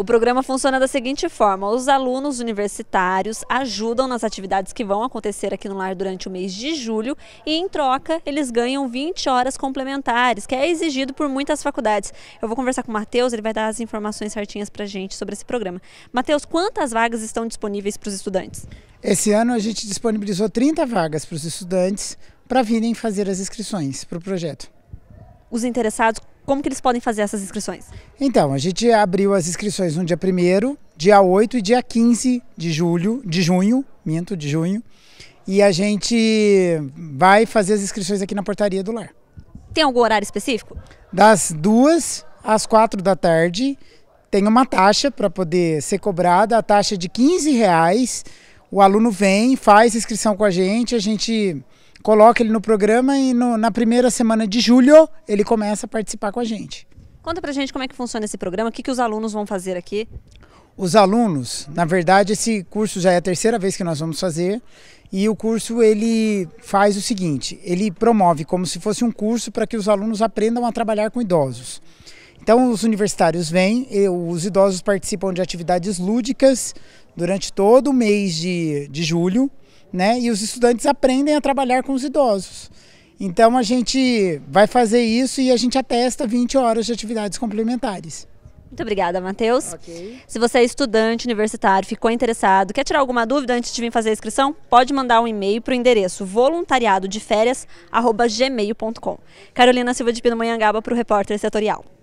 O programa funciona da seguinte forma: os alunos universitários ajudam nas atividades que vão acontecer aqui no lar durante o mês de julho e, em troca, eles ganham 20 horas complementares, que é exigido por muitas faculdades. Eu vou conversar com o Matheus, ele vai dar as informações certinhas para a gente sobre esse programa. Matheus, quantas vagas estão disponíveis para os estudantes? Esse ano a gente disponibilizou 30 vagas para os estudantes para virem fazer as inscrições para o projeto. Os interessados como que eles podem fazer essas inscrições? Então, a gente abriu as inscrições no dia 1 dia 8 e dia 15 de julho, de junho, minto, de junho. E a gente vai fazer as inscrições aqui na portaria do lar. Tem algum horário específico? Das duas às quatro da tarde tem uma taxa para poder ser cobrada, a taxa é de 15 reais o aluno vem, faz inscrição com a gente, a gente coloca ele no programa e no, na primeira semana de julho ele começa a participar com a gente. Conta pra gente como é que funciona esse programa, o que, que os alunos vão fazer aqui? Os alunos, na verdade, esse curso já é a terceira vez que nós vamos fazer e o curso ele faz o seguinte, ele promove como se fosse um curso para que os alunos aprendam a trabalhar com idosos. Então, os universitários vêm, os idosos participam de atividades lúdicas durante todo o mês de, de julho, né? E os estudantes aprendem a trabalhar com os idosos. Então, a gente vai fazer isso e a gente atesta 20 horas de atividades complementares. Muito obrigada, Matheus. Okay. Se você é estudante universitário, ficou interessado, quer tirar alguma dúvida antes de vir fazer a inscrição, pode mandar um e-mail para o endereço voluntariadodeférias@gmail.com. Carolina Silva de Pino Manhangaba para o repórter setorial.